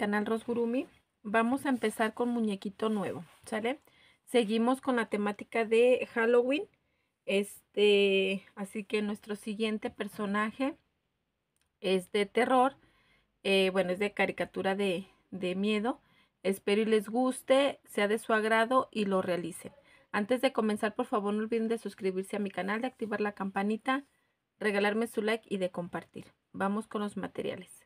canal Rosgurumi, vamos a empezar con muñequito nuevo, ¿sale? Seguimos con la temática de Halloween, este, así que nuestro siguiente personaje es de terror, eh, bueno, es de caricatura de, de miedo. Espero y les guste, sea de su agrado y lo realicen. Antes de comenzar, por favor, no olviden de suscribirse a mi canal, de activar la campanita, regalarme su like y de compartir. Vamos con los materiales.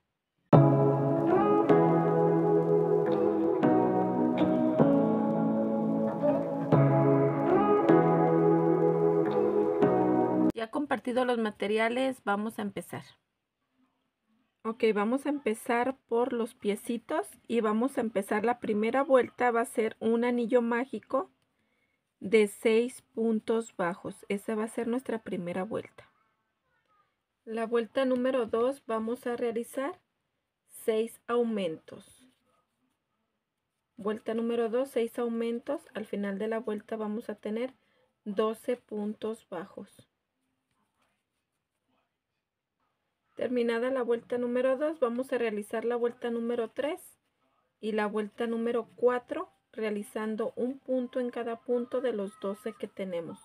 compartido los materiales, vamos a empezar. Ok, vamos a empezar por los piecitos y vamos a empezar la primera vuelta. Va a ser un anillo mágico de 6 puntos bajos. Esa va a ser nuestra primera vuelta. La vuelta número 2 vamos a realizar 6 aumentos. Vuelta número 2, 6 aumentos. Al final de la vuelta vamos a tener 12 puntos bajos. Terminada la vuelta número 2, vamos a realizar la vuelta número 3 y la vuelta número 4 realizando un punto en cada punto de los 12 que tenemos.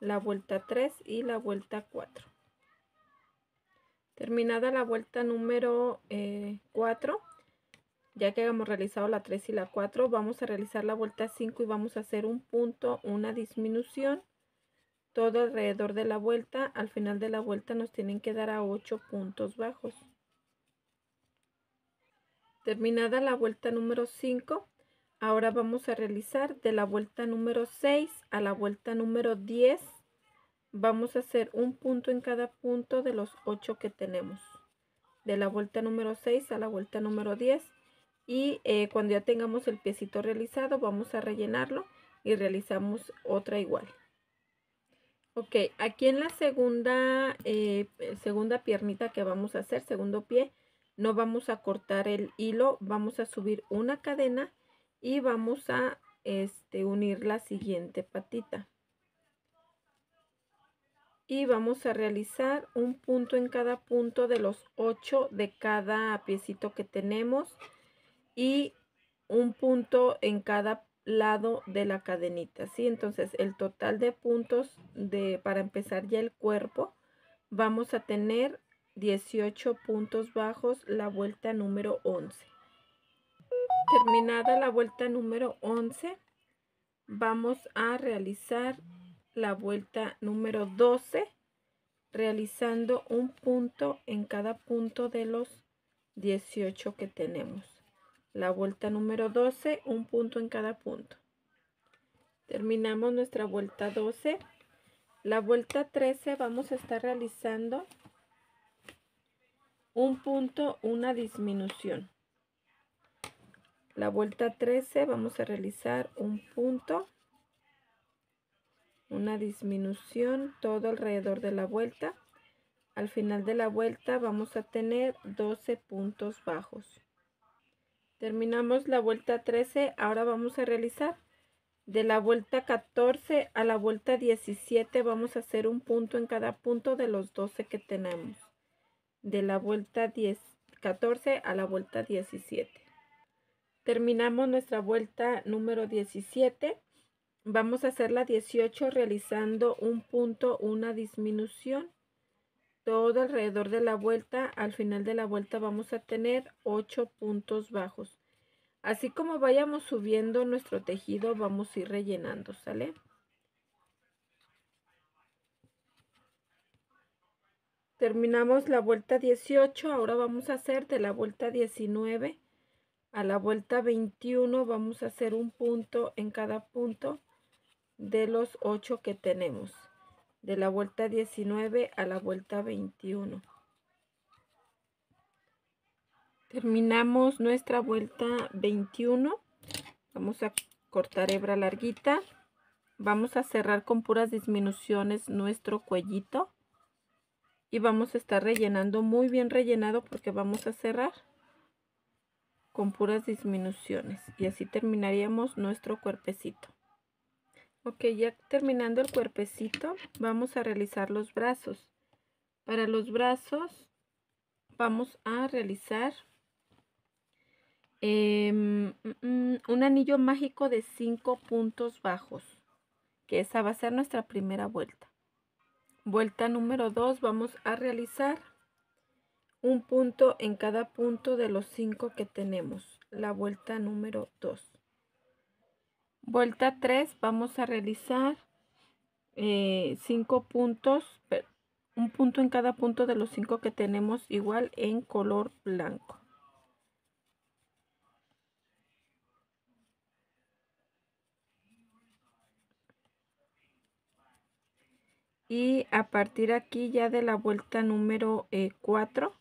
La vuelta 3 y la vuelta 4. Terminada la vuelta número 4, eh, ya que hemos realizado la 3 y la 4, vamos a realizar la vuelta 5 y vamos a hacer un punto, una disminución todo alrededor de la vuelta. Al final de la vuelta nos tienen que dar a 8 puntos bajos. Terminada la vuelta número 5, ahora vamos a realizar de la vuelta número 6 a la vuelta número 10. Vamos a hacer un punto en cada punto de los 8 que tenemos. De la vuelta número 6 a la vuelta número 10. Y eh, cuando ya tengamos el piecito realizado, vamos a rellenarlo y realizamos otra igual. Ok, aquí en la segunda, eh, eh, segunda piernita que vamos a hacer, segundo pie, no vamos a cortar el hilo, vamos a subir una cadena y vamos a este, unir la siguiente patita. Y vamos a realizar un punto en cada punto de los ocho de cada piecito que tenemos y un punto en cada lado de la cadenita, ¿sí? Entonces, el total de puntos de, para empezar ya el cuerpo, vamos a tener 18 puntos bajos la vuelta número 11. Terminada la vuelta número 11, vamos a realizar la vuelta número 12, realizando un punto en cada punto de los 18 que tenemos. La vuelta número 12, un punto en cada punto. Terminamos nuestra vuelta 12. La vuelta 13 vamos a estar realizando un punto, una disminución. La vuelta 13 vamos a realizar un punto, una disminución todo alrededor de la vuelta. Al final de la vuelta vamos a tener 12 puntos bajos. Terminamos la vuelta 13, ahora vamos a realizar de la vuelta 14 a la vuelta 17 vamos a hacer un punto en cada punto de los 12 que tenemos. De la vuelta 14 a la vuelta 17. Terminamos nuestra vuelta número 17. Vamos a hacer la 18 realizando un punto, una disminución todo alrededor de la vuelta. Al final de la vuelta vamos a tener 8 puntos bajos. Así como vayamos subiendo nuestro tejido, vamos a ir rellenando, ¿sale? Terminamos la vuelta 18, ahora vamos a hacer de la vuelta 19 a la vuelta 21 vamos a hacer un punto en cada punto de los 8 que tenemos de la vuelta 19 a la vuelta 21. Terminamos nuestra vuelta 21. Vamos a cortar hebra larguita. Vamos a cerrar con puras disminuciones nuestro cuellito. Y vamos a estar rellenando muy bien rellenado porque vamos a cerrar con puras disminuciones. Y así terminaríamos nuestro cuerpecito. Ok, ya terminando el cuerpecito, vamos a realizar los brazos. Para los brazos vamos a realizar em, mm, mm, un anillo mágico de 5 puntos bajos, que esa va a ser nuestra primera vuelta. Vuelta número 2 vamos a realizar un punto en cada punto de los 5 que tenemos, la vuelta número 2. Vuelta 3 vamos a realizar 5 eh, puntos, un punto en cada punto de los 5 que tenemos igual en color blanco. y a partir aquí ya de la vuelta número 4 eh,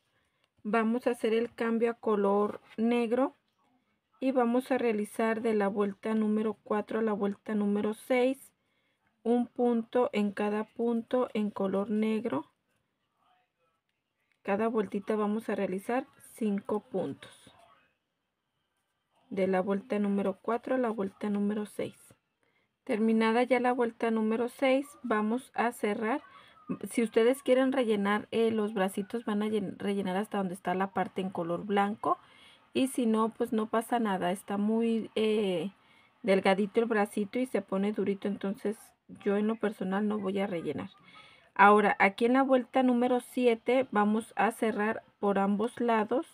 vamos a hacer el cambio a color negro y vamos a realizar de la vuelta número 4 a la vuelta número 6 un punto en cada punto en color negro cada vueltita vamos a realizar 5 puntos de la vuelta número 4 a la vuelta número 6 terminada ya la vuelta número 6 vamos a cerrar si ustedes quieren rellenar eh, los bracitos van a rellenar hasta donde está la parte en color blanco y si no, pues no pasa nada. Está muy eh, delgadito el bracito y se pone durito, entonces yo en lo personal no voy a rellenar. Ahora, aquí en la vuelta número 7 vamos a cerrar por ambos lados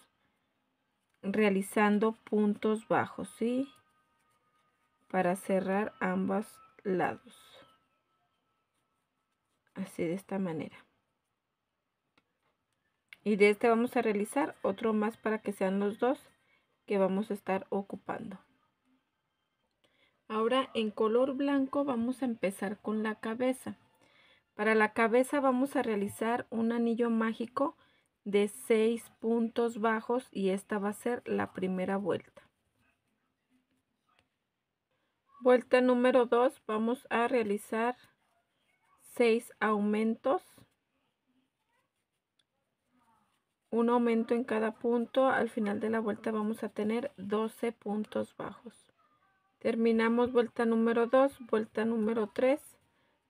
realizando puntos bajos, ¿sí? Para cerrar ambos lados. Así de esta manera y de este vamos a realizar otro más para que sean los dos que vamos a estar ocupando ahora en color blanco vamos a empezar con la cabeza para la cabeza vamos a realizar un anillo mágico de 6 puntos bajos y esta va a ser la primera vuelta vuelta número 2 vamos a realizar 6 aumentos un aumento en cada punto. Al final de la vuelta vamos a tener 12 puntos bajos. Terminamos vuelta número 2, vuelta número 3.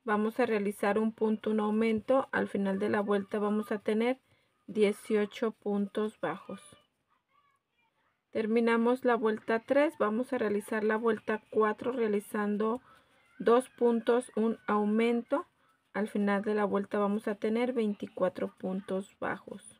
Vamos a realizar un punto, un aumento. Al final de la vuelta vamos a tener 18 puntos bajos. Terminamos la vuelta 3, vamos a realizar la vuelta 4 realizando dos puntos, un aumento. Al final de la vuelta vamos a tener 24 puntos bajos.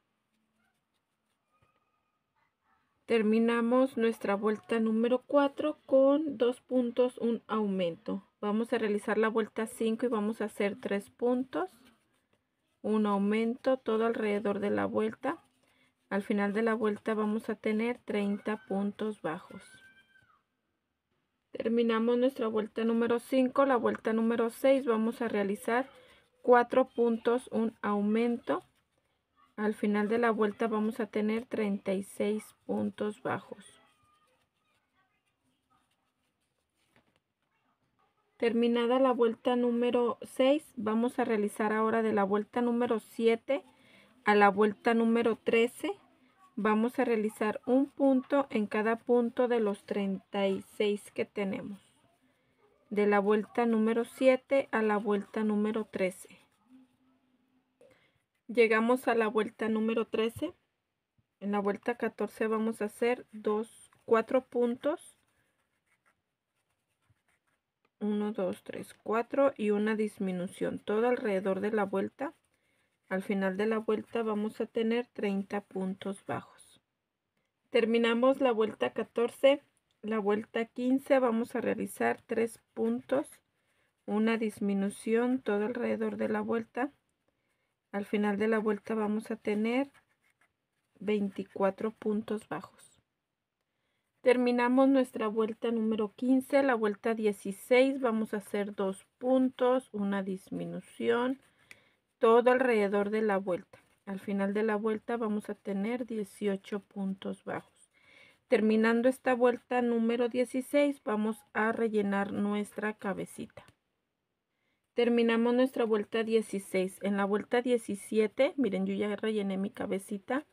Terminamos nuestra vuelta número 4 con dos puntos, un aumento. Vamos a realizar la vuelta 5 y vamos a hacer tres puntos, un aumento, todo alrededor de la vuelta. Al final de la vuelta vamos a tener 30 puntos bajos. Terminamos nuestra vuelta número 5, la vuelta número 6 vamos a realizar 4 puntos, un aumento al final de la vuelta vamos a tener 36 puntos bajos. Terminada la vuelta número 6, vamos a realizar ahora de la vuelta número 7 a la vuelta número 13. Vamos a realizar un punto en cada punto de los 36 que tenemos. De la vuelta número 7 a la vuelta número 13. Llegamos a la vuelta número 13. En la vuelta 14 vamos a hacer dos, cuatro puntos. 1, 2, 3, 4 y una disminución. Todo alrededor de la vuelta. Al final de la vuelta vamos a tener 30 puntos bajos. Terminamos la vuelta 14. La vuelta 15 vamos a realizar 3 puntos. Una disminución todo alrededor de la vuelta. Al final de la vuelta vamos a tener 24 puntos bajos. Terminamos nuestra vuelta número 15, la vuelta 16 vamos a hacer dos puntos, una disminución, todo alrededor de la vuelta. Al final de la vuelta vamos a tener 18 puntos bajos. Terminando esta vuelta número 16 vamos a rellenar nuestra cabecita. Terminamos nuestra vuelta 16. En la vuelta 17, miren, yo ya rellené mi cabecita.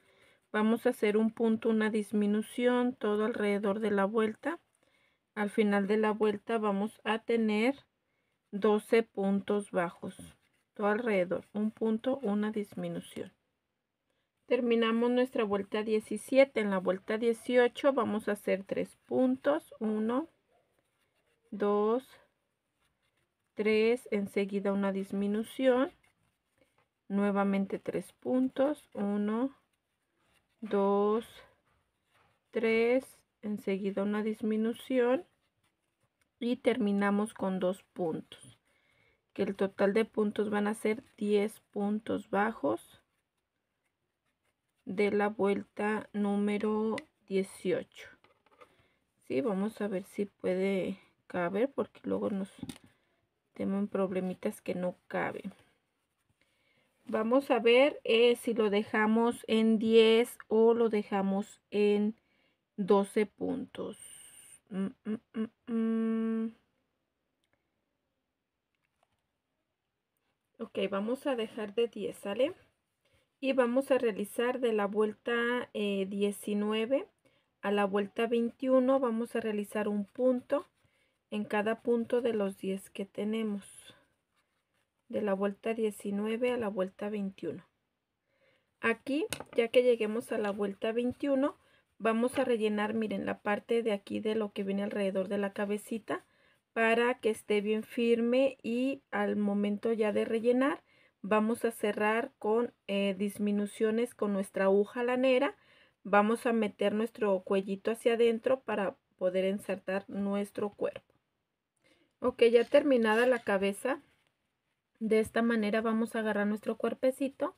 Vamos a hacer un punto, una disminución, todo alrededor de la vuelta. Al final de la vuelta vamos a tener 12 puntos bajos. Todo alrededor, un punto, una disminución. Terminamos nuestra vuelta 17. En la vuelta 18 vamos a hacer 3 puntos. 1, 2, 3. 3, enseguida una disminución, nuevamente 3 puntos, 1, 2, 3, enseguida una disminución y terminamos con 2 puntos, que el total de puntos van a ser 10 puntos bajos de la vuelta número 18. Sí, vamos a ver si puede caber porque luego nos tengo problemitas que no cabe Vamos a ver eh, si lo dejamos en 10 o lo dejamos en 12 puntos. Mm, mm, mm, ok, vamos a dejar de 10, ¿sale? Y vamos a realizar de la vuelta 19 eh, a la vuelta 21, vamos a realizar un punto en cada punto de los 10 que tenemos, de la vuelta 19 a la vuelta 21. Aquí, ya que lleguemos a la vuelta 21, vamos a rellenar, miren, la parte de aquí de lo que viene alrededor de la cabecita para que esté bien firme y al momento ya de rellenar vamos a cerrar con eh, disminuciones con nuestra aguja lanera. Vamos a meter nuestro cuellito hacia adentro para poder ensartar nuestro cuerpo. Ok, ya terminada la cabeza. De esta manera vamos a agarrar nuestro cuerpecito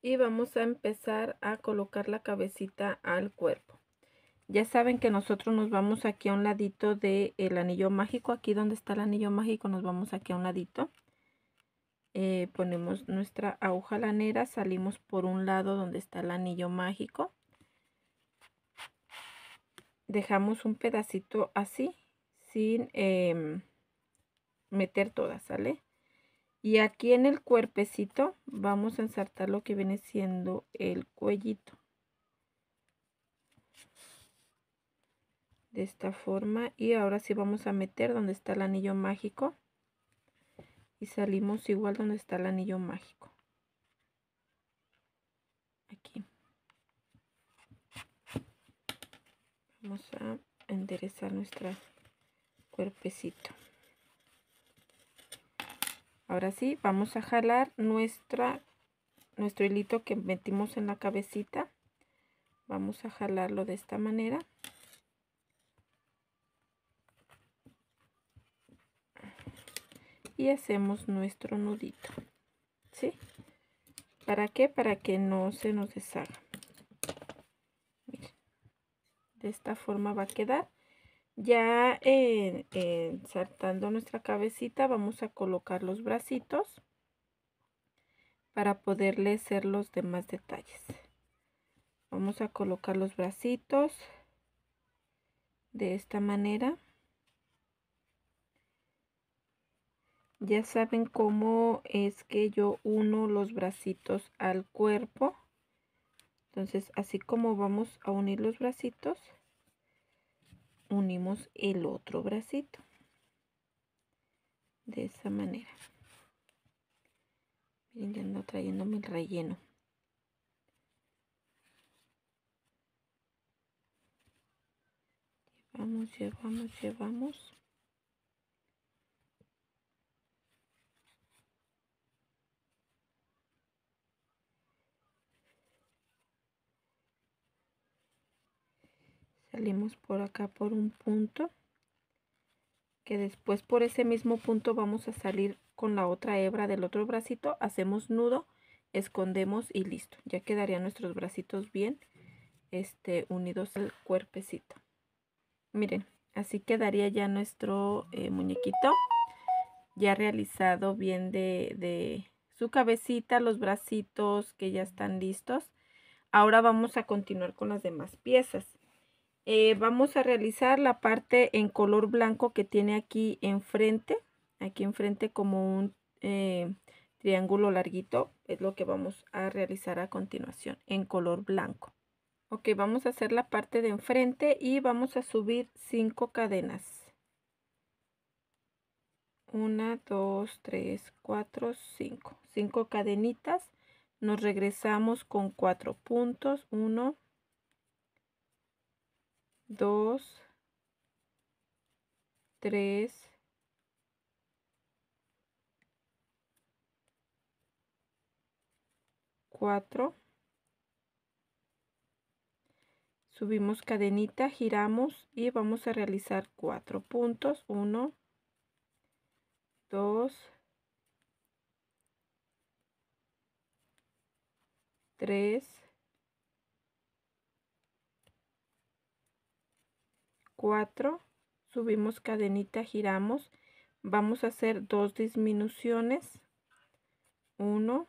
y vamos a empezar a colocar la cabecita al cuerpo. Ya saben que nosotros nos vamos aquí a un ladito del anillo mágico. Aquí donde está el anillo mágico nos vamos aquí a un ladito. Eh, ponemos nuestra aguja lanera, salimos por un lado donde está el anillo mágico. Dejamos un pedacito así sin em, meter todas, ¿sale? Y aquí en el cuerpecito vamos a ensartar lo que viene siendo el cuellito. De esta forma. Y ahora sí vamos a meter donde está el anillo mágico. Y salimos igual donde está el anillo mágico. Aquí. Vamos a enderezar nuestra cuerpecito. Ahora sí, vamos a jalar nuestra, nuestro hilito que metimos en la cabecita. Vamos a jalarlo de esta manera. Y hacemos nuestro nudito. ¿Sí? ¿Para qué? Para que no se nos deshaga. de esta forma va a quedar. Ya en saltando nuestra cabecita vamos a colocar los bracitos para poderle hacer los demás detalles. Vamos a colocar los bracitos de esta manera. Ya saben cómo es que yo uno los bracitos al cuerpo. Entonces así como vamos a unir los bracitos unimos el otro bracito de esa manera miren ya ando trayéndome el relleno llevamos llevamos llevamos salimos por acá por un punto que después por ese mismo punto vamos a salir con la otra hebra del otro bracito hacemos nudo escondemos y listo ya quedarían nuestros bracitos bien este unidos al cuerpecito miren así quedaría ya nuestro eh, muñequito ya realizado bien de, de su cabecita los bracitos que ya están listos ahora vamos a continuar con las demás piezas eh, vamos a realizar la parte en color blanco que tiene aquí enfrente, aquí enfrente como un eh, triángulo larguito, es lo que vamos a realizar a continuación en color blanco. Ok, vamos a hacer la parte de enfrente y vamos a subir 5 cadenas. 1, 2, 3, 4, 5. 5 cadenitas. Nos regresamos con cuatro puntos. 1, 2, 3, 4. Subimos cadenita, giramos y vamos a realizar 4 puntos. 1, 2, 3, 4, subimos cadenita, giramos, vamos a hacer dos disminuciones, 1,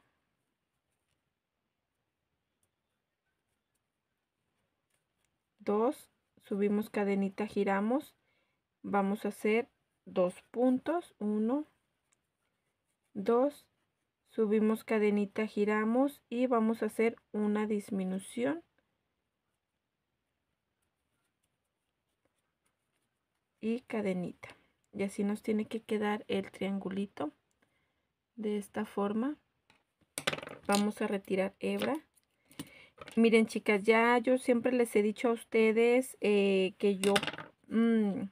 2 subimos cadenita, giramos, vamos a hacer dos puntos, 1, 2, subimos cadenita, giramos y vamos a hacer una disminución y cadenita y así nos tiene que quedar el triangulito de esta forma vamos a retirar hebra miren chicas ya yo siempre les he dicho a ustedes eh, que yo mm,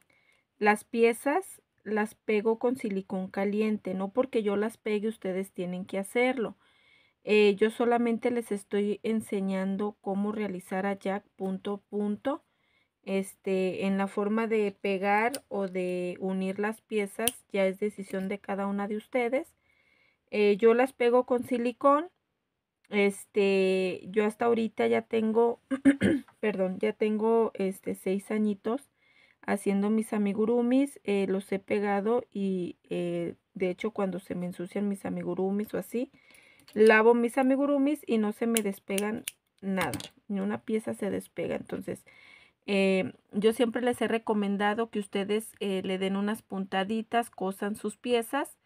las piezas las pego con silicón caliente no porque yo las pegue ustedes tienen que hacerlo eh, yo solamente les estoy enseñando cómo realizar a jack punto punto este, en la forma de pegar o de unir las piezas ya es decisión de cada una de ustedes. Eh, yo las pego con silicón. Este, yo hasta ahorita ya tengo, perdón, ya tengo este seis añitos haciendo mis amigurumis. Eh, los he pegado y eh, de hecho cuando se me ensucian mis amigurumis o así, lavo mis amigurumis y no se me despegan nada, ni una pieza se despega. Entonces, eh, yo siempre les he recomendado que ustedes eh, le den unas puntaditas, cosan sus piezas.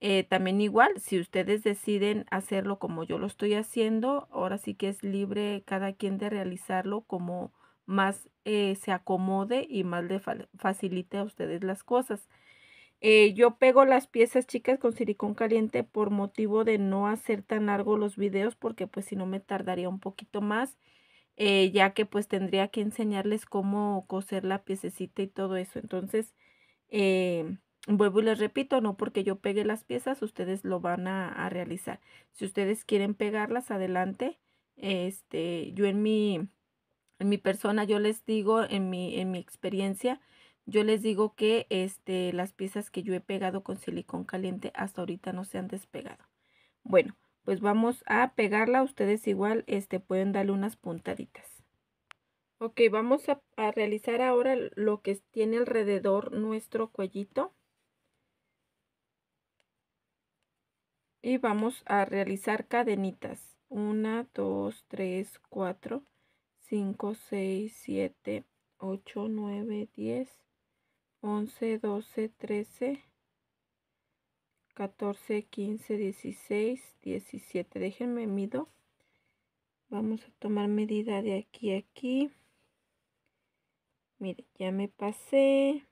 Eh, también igual, si ustedes deciden hacerlo como yo lo estoy haciendo, ahora sí que es libre cada quien de realizarlo como más se acomode y más le facilite a ustedes las cosas. yo pego las piezas chicas con silicón caliente por motivo de no hacer tan largo los videos porque pues si no me tardaría un poquito más eh, ya que pues tendría que enseñarles cómo coser la piececita y todo eso. Entonces, em, vuelvo y les repito, no porque yo pegue las piezas, ustedes lo van a, a realizar. Si ustedes quieren pegarlas, adelante. Este, yo en mi, en mi persona, yo les digo, en mi, en mi experiencia, yo les digo que este, las piezas que yo he pegado con silicón caliente hasta ahorita no se han despegado. Bueno, pues vamos a pegarla. Ustedes igual este, pueden darle unas puntaditas. Ok, vamos a realizar ahora lo que tiene alrededor nuestro cuellito. Y vamos a realizar cadenitas. 1, 2, 3, 4, 5, 6, 7, 8, 9, 10, 11, 12, 13, 14, 15, 16, 17. Déjenme mido. Vamos a tomar medida de aquí a aquí. Mire, ya me pasé.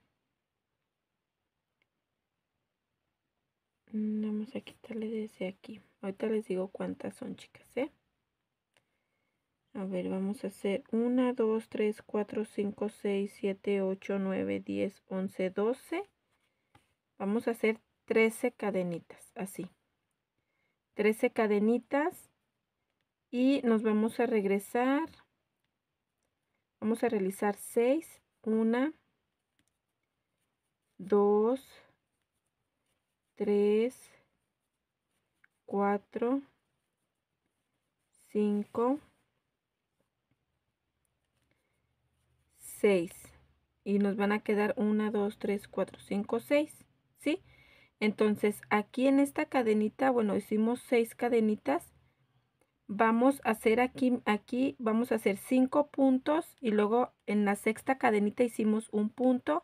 Mm, vamos a quitarle desde aquí. Ahorita les digo cuántas son, chicas, ¿eh? A ver, vamos a hacer 1, 2, 3, 4, 5, 6, 7, 8, 9, 10, 11, 12. Vamos a hacer 13 cadenitas, así. 13 cadenitas y nos vamos a regresar. Vamos a realizar 6, 1, 2, 3, 4, 5, 6. Y nos van a quedar 1, 2, 3, 4, 5, 6. ¿Sí? Entonces aquí en esta cadenita, bueno, hicimos seis cadenitas. Vamos a hacer aquí, aquí vamos a hacer cinco puntos y luego en la sexta cadenita hicimos un punto.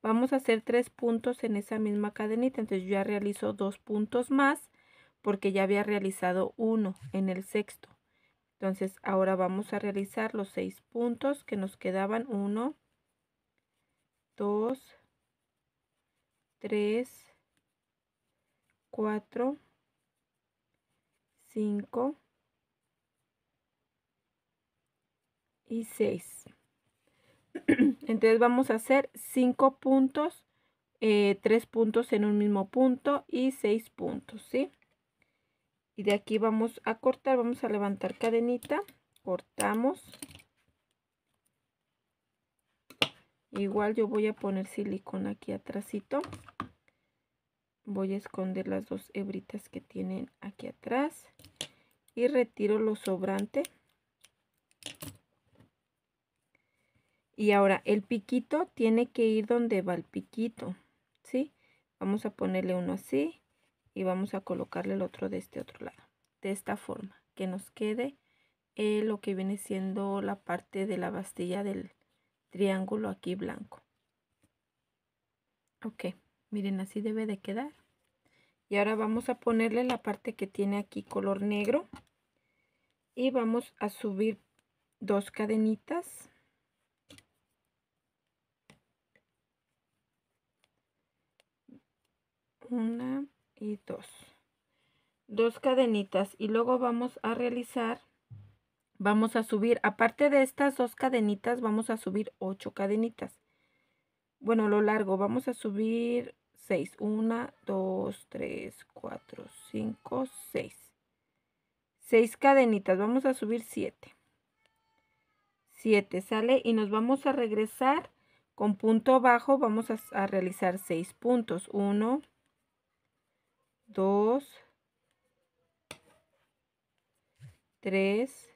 Vamos a hacer tres puntos en esa misma cadenita. Entonces yo ya realizo dos puntos más porque ya había realizado uno en el sexto. Entonces ahora vamos a realizar los seis puntos que nos quedaban. Uno, dos, tres, 4, 5 y 6. Entonces vamos a hacer 5 puntos, 3 eh, puntos en un mismo punto y 6 puntos, ¿sí? Y de aquí vamos a cortar, vamos a levantar cadenita, cortamos. Igual yo voy a poner silicona aquí atrásito voy a esconder las dos hebritas que tienen aquí atrás y retiro lo sobrante y ahora el piquito tiene que ir donde va el piquito ¿sí? vamos a ponerle uno así y vamos a colocarle el otro de este otro lado de esta forma que nos quede eh, lo que viene siendo la parte de la bastilla del triángulo aquí blanco ok Miren, así debe de quedar. Y ahora vamos a ponerle la parte que tiene aquí color negro. Y vamos a subir dos cadenitas. Una y dos. Dos cadenitas. Y luego vamos a realizar, vamos a subir, aparte de estas dos cadenitas, vamos a subir ocho cadenitas. Bueno, lo largo, vamos a subir 6. 1, 2, 3, 4, 5, 6. 6 cadenitas. Vamos a subir 7. 7 sale y nos vamos a regresar con punto bajo. Vamos a, realizar 6 puntos. 1, 2, 3,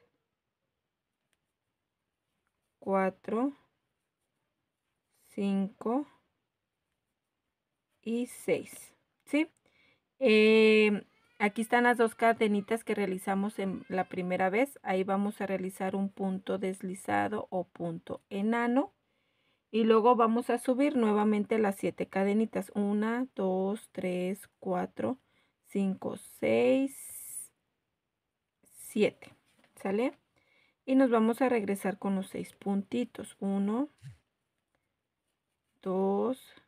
4, 5, 6. ¿sí? Em, aquí están las dos cadenitas que realizamos en la primera vez. Ahí vamos a realizar un punto deslizado o punto enano. Y luego vamos a subir nuevamente las 7 cadenitas. 1, 2, 3, 4, 5, 6, 7. ¿Sale? Y nos vamos a regresar con los 6 puntitos. 1, 2,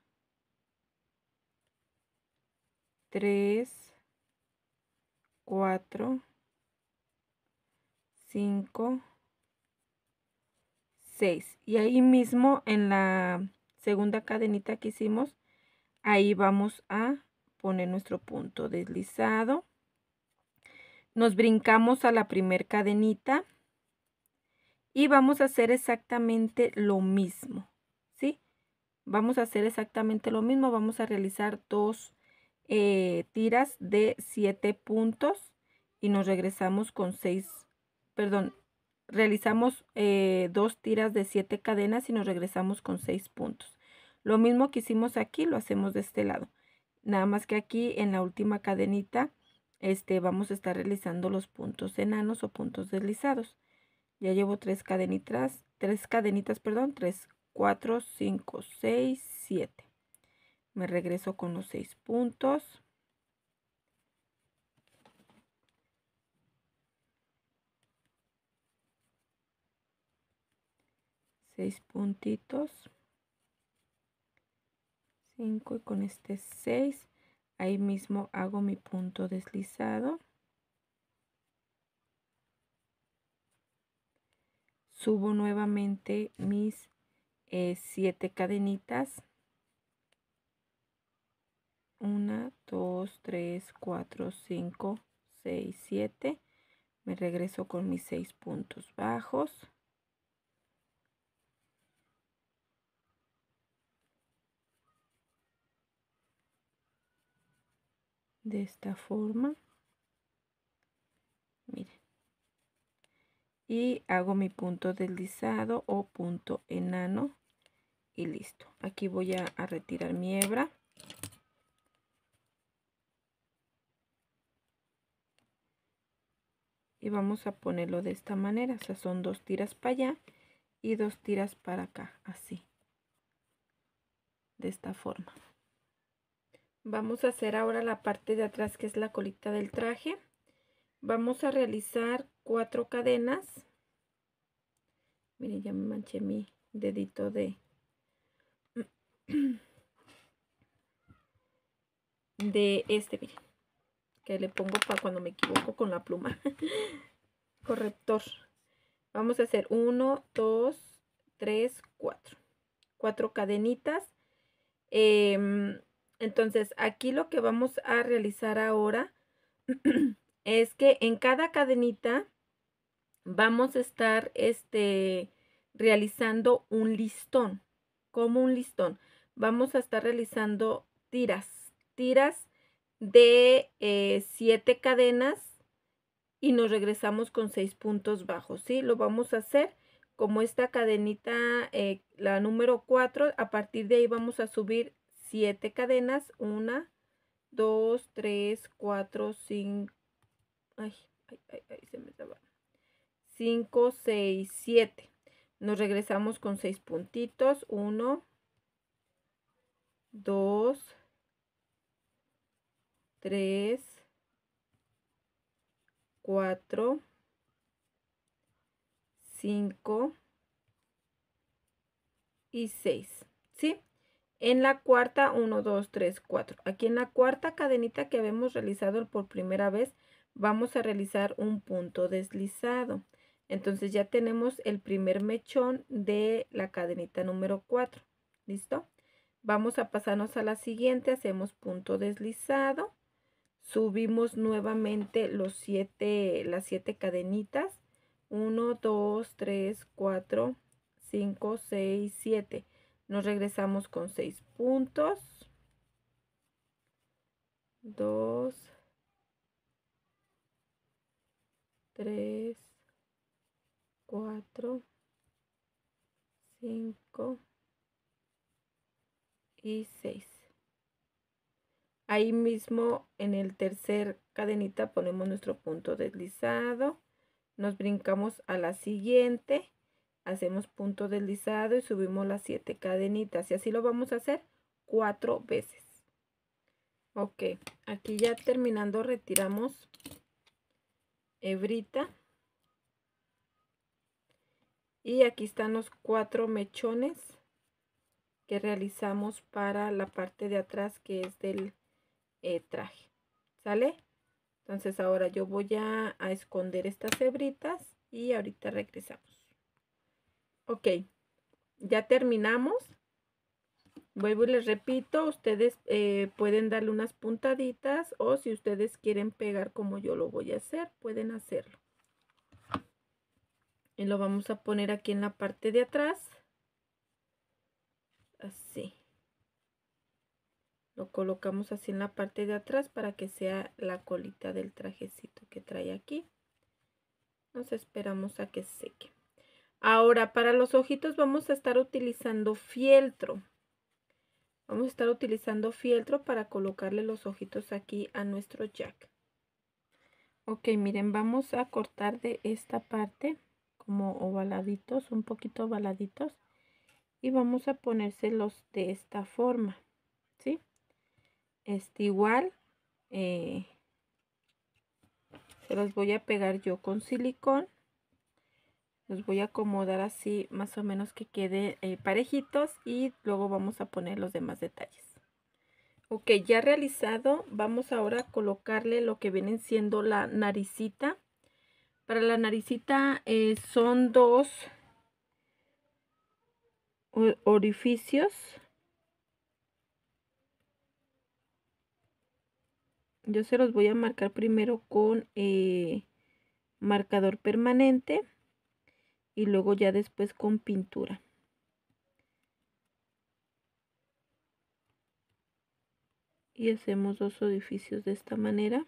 3, 4, 5, 6. Y ahí mismo en la segunda cadenita que hicimos, ahí vamos a poner nuestro punto deslizado. Nos brincamos a la primer cadenita y vamos a hacer exactamente lo mismo, ¿sí? Vamos a hacer exactamente lo mismo, vamos a realizar dos eh, tiras de 7 puntos y nos regresamos con 6, perdón, realizamos eh, dos tiras de 7 cadenas y nos regresamos con 6 puntos. Lo mismo que hicimos aquí, lo hacemos de este lado. Nada más que aquí en la última cadenita este, vamos a estar realizando los puntos enanos o puntos deslizados. Ya llevo 3 cadenitas, 3 cadenitas, perdón, 3, 4, 5, 6, 7 me regreso con los seis puntos seis puntitos cinco y con este seis ahí mismo hago mi punto deslizado subo nuevamente mis eh, siete cadenitas 1, 2, 3, 4, 5, 6, 7. Me regreso con mis 6 puntos bajos. De esta forma. Miren. Y hago mi punto deslizado o punto enano. Y listo. Aquí voy a, retirar mi hebra. y vamos a ponerlo de esta manera. O sea, son dos tiras para allá y dos tiras para acá, así. De esta forma. Vamos a hacer ahora la parte de atrás que es la colita del traje. Vamos a realizar cuatro cadenas. Miren, ya me manché mi dedito de... de este, miren que le pongo para cuando me equivoco con la pluma. Corrector. Vamos a hacer 1, 2, 3, 4. cuatro cadenitas. Em, entonces, aquí lo que vamos a realizar ahora es que en cada cadenita vamos a estar este, realizando un listón. Como un listón. Vamos a estar realizando tiras. Tiras de 7 eh, cadenas y nos regresamos con 6 puntos bajos y lo vamos a hacer como esta cadenita eh, la número 4 a partir de ahí vamos a subir 7 cadenas 1 2 3 4 5 5 6 7 nos regresamos con 6 puntitos 1 2 3, 4, 5 y 6, ¿sí? En la cuarta, 1, 2, 3, 4. Aquí en la cuarta cadenita que habíamos realizado por primera vez, vamos a realizar un punto deslizado. Entonces ya tenemos el primer mechón de la cadenita número 4. ¿Listo? Vamos a pasarnos a la siguiente, hacemos punto deslizado subimos nuevamente los siete, las siete cadenitas. 1, 2, 3, 4, 5, 6, 7. Nos regresamos con 6 puntos. 2, 3, 4, 5 y 6. Ahí mismo en el tercer cadenita ponemos nuestro punto deslizado, nos brincamos a la siguiente, hacemos punto deslizado y subimos las siete cadenitas y así lo vamos a hacer cuatro veces. Ok, aquí ya terminando retiramos hebrita y aquí están los cuatro mechones que realizamos para la parte de atrás que es del eh, traje. ¿Sale? Entonces ahora yo voy a, esconder estas hebritas y ahorita regresamos. Ok, ya terminamos. Vuelvo y les repito, ustedes eh, pueden darle unas puntaditas o si ustedes quieren pegar como yo lo voy a hacer, pueden hacerlo. Y lo vamos a poner aquí en la parte de atrás. Así. Lo colocamos así en la parte de atrás para que sea la colita del trajecito que trae aquí. Nos esperamos a que seque. Ahora, para los ojitos vamos a estar utilizando fieltro. Vamos a estar utilizando fieltro para colocarle los ojitos aquí a nuestro jack. Ok, miren, vamos a cortar de esta parte como ovaladitos, un poquito ovaladitos. Y vamos a ponérselos de esta forma este igual eh, se los voy a pegar yo con silicón los voy a acomodar así más o menos que quede eh, parejitos y luego vamos a poner los demás detalles ok ya realizado vamos ahora a colocarle lo que viene siendo la naricita para la naricita eh, son dos orificios yo se los voy a marcar primero con eh, marcador permanente y luego ya después con pintura. y hacemos dos orificios de esta manera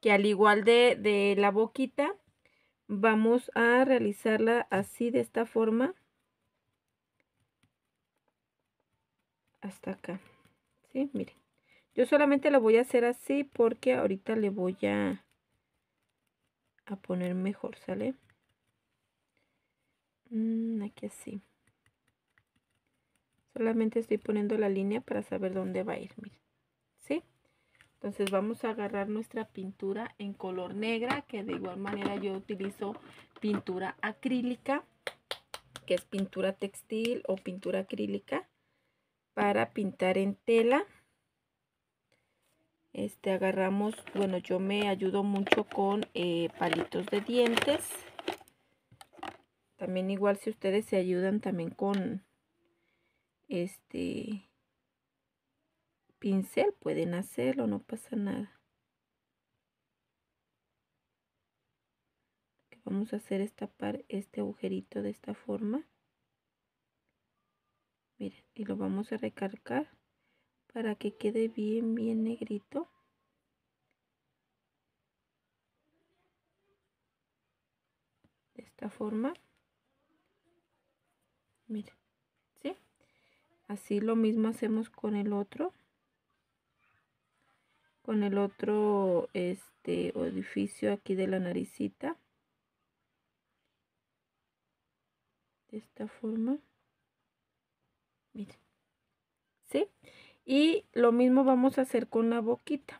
que al igual de, de, la boquita vamos a realizarla así de esta forma hasta acá ¿sí? miren yo solamente lo voy a hacer así porque ahorita le voy a, poner mejor, ¿sale? Mm, aquí así. Solamente estoy poniendo la línea para saber dónde va a ir, ¿Sí? Entonces vamos a agarrar nuestra pintura en color negra, que de igual manera yo utilizo pintura acrílica, que es pintura textil o pintura acrílica, para pintar en tela este agarramos bueno yo me ayudo mucho con eh, palitos de dientes también igual si ustedes se ayudan también con este pincel pueden hacerlo no pasa nada vamos a hacer es tapar este agujerito de esta forma miren y lo vamos a recargar para que quede bien, bien negrito. De esta forma. Mira, ¿sí? Así lo mismo hacemos con el otro. Con el otro este edificio aquí de la naricita. De esta forma. Miren. Y lo mismo vamos a hacer con la boquita.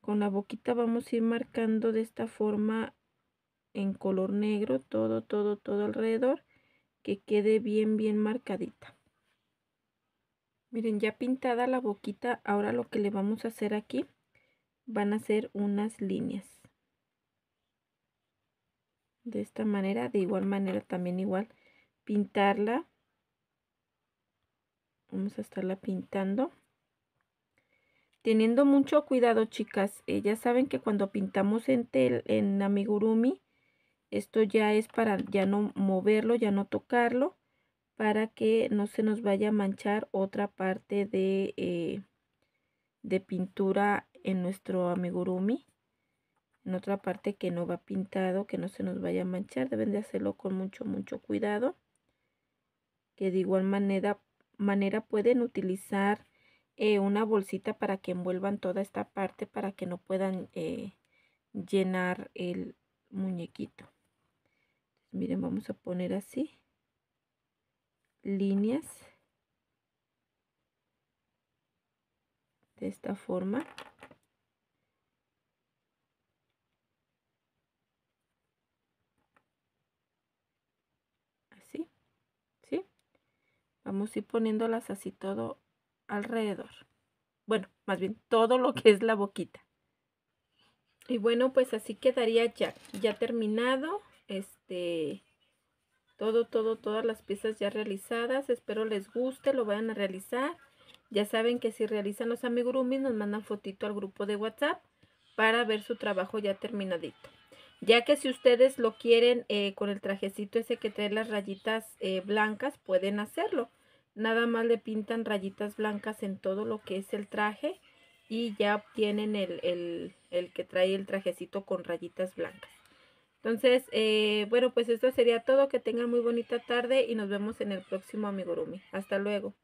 Con la boquita vamos a ir marcando de esta forma en color negro todo, todo, todo alrededor. Que quede bien, bien marcadita. Miren, ya pintada la boquita, ahora lo que le vamos a hacer aquí van a ser unas líneas. De esta manera, de igual manera también igual pintarla vamos a estarla pintando teniendo mucho cuidado chicas eh, ya saben que cuando pintamos en, tel, en amigurumi esto ya es para ya no moverlo ya no tocarlo para que no se nos vaya a manchar otra parte de, eh, de pintura en nuestro amigurumi en otra parte que no va pintado que no se nos vaya a manchar deben de hacerlo con mucho mucho cuidado que de igual manera manera pueden utilizar eh, una bolsita para que envuelvan toda esta parte para que no puedan eh, llenar el muñequito. miren, vamos a poner así líneas de esta forma. Y poniéndolas así todo alrededor. Bueno, más bien todo lo que es la boquita. Y bueno, pues así quedaría ya, ya terminado. Este, todo, todo, todas las piezas ya realizadas. Espero les guste, lo vayan a realizar. Ya saben que si realizan los amigurumis nos mandan fotito al grupo de WhatsApp para ver su trabajo ya terminadito. Ya que si ustedes lo quieren eh, con el trajecito ese que trae las rayitas eh, blancas, pueden hacerlo. Nada más le pintan rayitas blancas en todo lo que es el traje y ya obtienen el, que trae el trajecito con rayitas blancas. Entonces, eh, bueno, pues esto sería todo. Que tengan muy bonita tarde y nos vemos en el próximo amigurumi. Hasta luego.